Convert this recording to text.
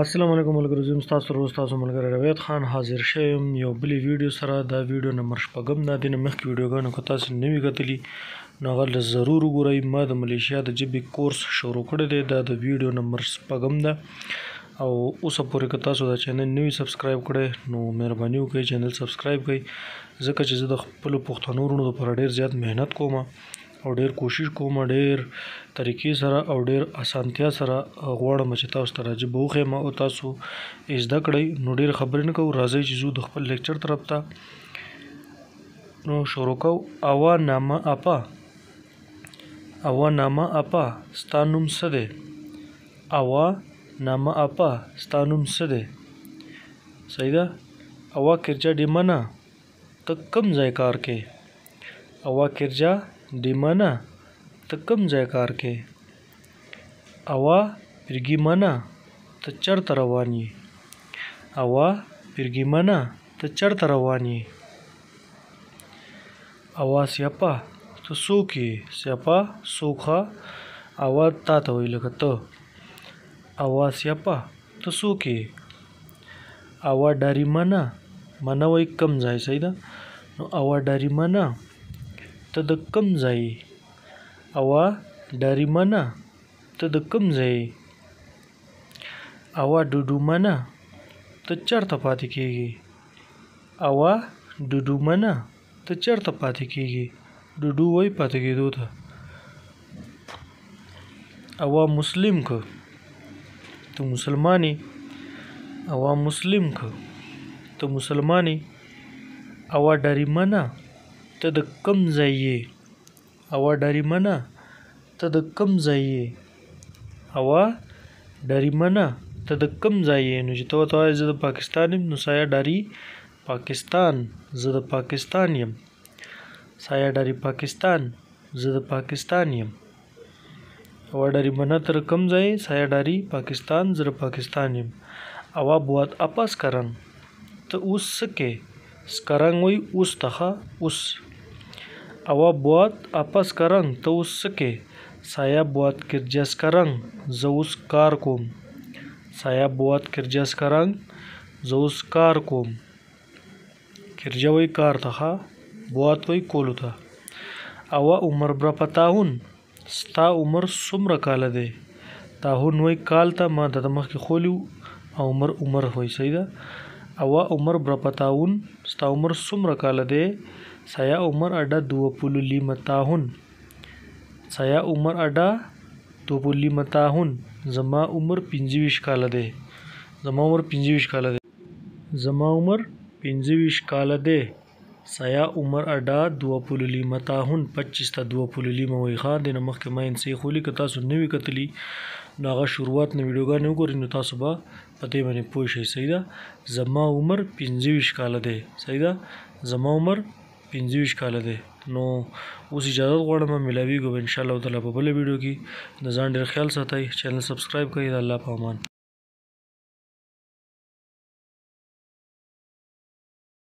السلام علیکم ملګرو زم تاسو روز تاسو ملګری رویت خان حاضر شوم یو بلی ویډیو سره دا ویډیو نمبر شپږم نه دینه مخکې ویډیوګانو کو تاسو نوې کتلی نو غل ضرور وګورئ ما د ملیشیا د جبې کورس شروع کړی دی دا د ویډیو نمبر شپږم ده او اوس پورې که تاسو دا چینل نوی سبسکرایب کړئ نو مهرباني وکړئ چینل سبسکرایب کړئ ځکه چې زه د خپل پښتنو ورونو لپاره ډیر زیات مهنت کوم او ډیر کوشش کوم ډیر طریقې سره او ډیر اسانتیا سره غواړم چې تاسو ته راځي بو خیم او تاسو زده کړئ نو ډیر خبرې نه کوو راځي چې زو د خپل لیکچر طرف ته نو شروع کو اوا نامه اپا اوا نامه اپا ستانوم څه دی اوا نامه اپا ستانوم څه دی صحیح ده اوا کرجا ډیمنه ته کم ځای کار کې اوا کرجا دیمه ته کم ځای کار کې اوا پرګیمنه ته چرته روان یې اوا پرګیمنه ته چرته روان یې اوا سیاپا ته څوک یې سیاپا څوکه اوا تا ته ویل کته اوا سیاپا ته څوک یې اوا ډاریمنه منه وای کم ځای سیدا نو اوا ډاریمنه ته د کم ځای اوا ډاریمانه ته د کم ځای اوا ډوډومانه ته چرته پاتې کیږي اوا ډوډومانه ته چرته پاتې کیږي ډوډو وای پاتې کیدو ته اوا مسلم کو ته مسلمانی اوا مسلم کو ته مسلمانی اوا ډاریمانه ته د کم ځای یې اوا ډاریمنه ته د کم ځای یې اوا ډاریمنه ته د کم ځای یې نو چې ته ورته وایې زه د پاکستان یم نو سایه ډاري پاکستان زه د پاکستان یم سایه ډاري پاکستان زه د پاکستان یم اوا ډاریمنه تر کم ځای سایه ډاري پاکستان زه د پاکستان یم اوا بوات اپاس کرن ته اوس سکه سکرنګ وای اوس تخه اوس Ava Boğat Apaskarang ته اوس څه کې Saya buat kerja sekarang زه اوس کار کوم Saya buat kerja sekarang زه اوس کار کوم کرجه وای کار ته بوات وای کولو ته او عمر بر پتاون ستا عمر څومره کال دی تاهون وای کال ته ما د مخ کې خولو او عمر عمر وای صحیح ده او عمر برپتاون ستا عمر څومره کال دی سیا عمر اډا دوپللی متاهن سیا عمر اډا دوپللی متاهن زما عمر 25 کال دی زما عمر 25 کال دی زما عمر 25 کال دی سیا عمر اډا دو پللی متاهن 25 تا دو پللی موي خان د مخکمه انسي خولي ک تاسو نوې کتلی نو هغه شروعات نه ویډیوګانې وګورئ نو تاسو به په دې باندې پوه شئ صحیح ده زما عمر 25 کال دی صحیح ده زما عمر 25 کال دی نو اوس اجازه غواړم ملاوي کوم ان شاء الله تعالی په بل ویډیو کې د ځان ډیر خیال ساتئ چینل سبسکرایب کړئ د الله په امان